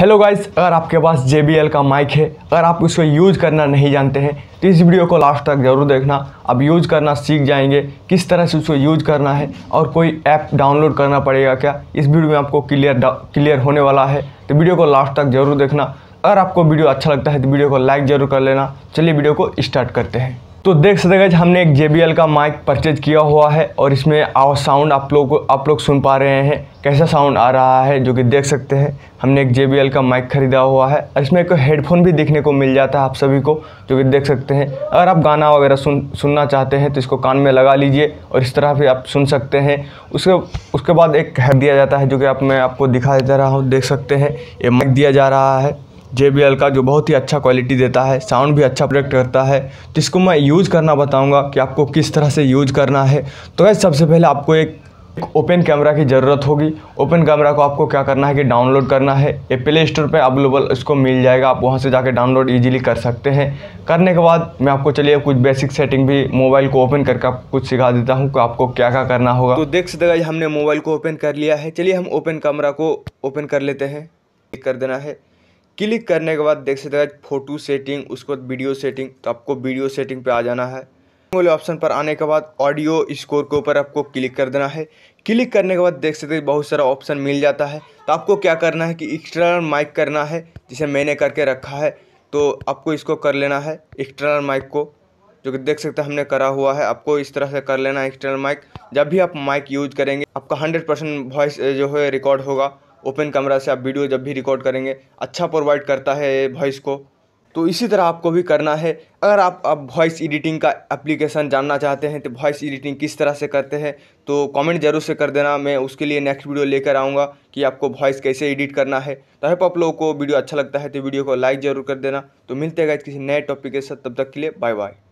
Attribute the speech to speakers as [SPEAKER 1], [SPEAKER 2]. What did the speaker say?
[SPEAKER 1] hello guys अगर आपके पास जे का माइक है अगर आप उसको यूज करना नहीं जानते हैं तो इस वीडियो को लास्ट तक ज़रूर देखना आप यूज करना सीख जाएंगे किस तरह से उसको यूज करना है और कोई ऐप डाउनलोड करना पड़ेगा क्या इस वीडियो में आपको क्लियर क्लियर होने वाला है तो वीडियो को लास्ट तक ज़रूर देखना अगर आपको वीडियो अच्छा लगता है तो वीडियो को लाइक ज़रूर कर लेना चलिए वीडियो को स्टार्ट करते हैं तो देख सकते हैं हमने एक जे का माइक परचेज किया हुआ है और इसमें आवाज साउंड आप लोग आप लोग सुन पा रहे हैं कैसा साउंड आ रहा है जो कि देख सकते हैं हमने एक जे का माइक ख़रीदा हुआ है और इसमें एक हेडफोन भी देखने को मिल जाता है आप सभी को जो कि देख सकते हैं अगर आप गाना वगैरह सुन सुनना चाहते हैं तो इसको कान में लगा लीजिए और इस तरह भी आप सुन सकते हैं उसके उसके बाद एक हेड दिया जाता है जो कि आप मैं आपको दिखा दे रहा हूँ देख सकते हैं ये माइक दिया जा रहा है जे का जो बहुत ही अच्छा क्वालिटी देता है साउंड भी अच्छा प्रोडक्ट करता है जिसको मैं यूज़ करना बताऊँगा कि आपको किस तरह से यूज करना है तो वैसे सबसे पहले आपको एक ओपन कैमरा की ज़रूरत होगी ओपन कैमरा को आपको क्या करना है कि डाउनलोड करना है ये प्ले स्टोर पर अवेलेबल इसको मिल जाएगा आप वहाँ से जाके डाउनलोड इजीली कर सकते हैं करने के बाद मैं आपको चलिए कुछ बेसिक सेटिंग भी मोबाइल को ओपन करके आपको कुछ सिखा देता हूँ कि आपको क्या क्या करना होगा तो देख सकते हमने मोबाइल को ओपन कर लिया है चलिए हम ओपन कैमरा को ओपन कर लेते हैं कर देना है क्लिक करने के बाद देख सकते हैं फोटो सेटिंग उसके बाद वीडियो सेटिंग तो आपको वीडियो सेटिंग पे आ जाना है वाले ऑप्शन पर आने के बाद ऑडियो स्कोर के ऊपर आपको क्लिक कर देना है क्लिक करने के बाद देख सकते हैं बहुत सारा ऑप्शन मिल जाता है तो आपको क्या करना है कि एक्सटर्नल माइक करना है जिसे मैंने करके रखा है तो आपको इसको कर लेना है एक्सटर्नल माइक को जो कि देख सकते हैं हमने करा हुआ है आपको इस तरह से कर लेना है एक्सटर्नल माइक जब भी आप माइक यूज करेंगे आपका हंड्रेड परसेंट वॉइस जो है रिकॉर्ड होगा ओपन कैमरा से आप वीडियो जब भी रिकॉर्ड करेंगे अच्छा प्रोवाइड करता है वॉइस को तो इसी तरह आपको भी करना है अगर आप अब वॉइस एडिटिंग का एप्लीकेशन जानना चाहते हैं तो वॉइस एडिटिंग किस तरह से करते हैं तो कमेंट जरूर से कर देना मैं उसके लिए नेक्स्ट वीडियो लेकर आऊँगा कि आपको वॉइस कैसे एडिट करना है तो हेप आप लोगों को वीडियो अच्छा लगता है तो वीडियो को लाइक ज़रूर कर देना तो मिलते गए किसी नए टॉपिक के साथ तब तक के लिए बाय बाय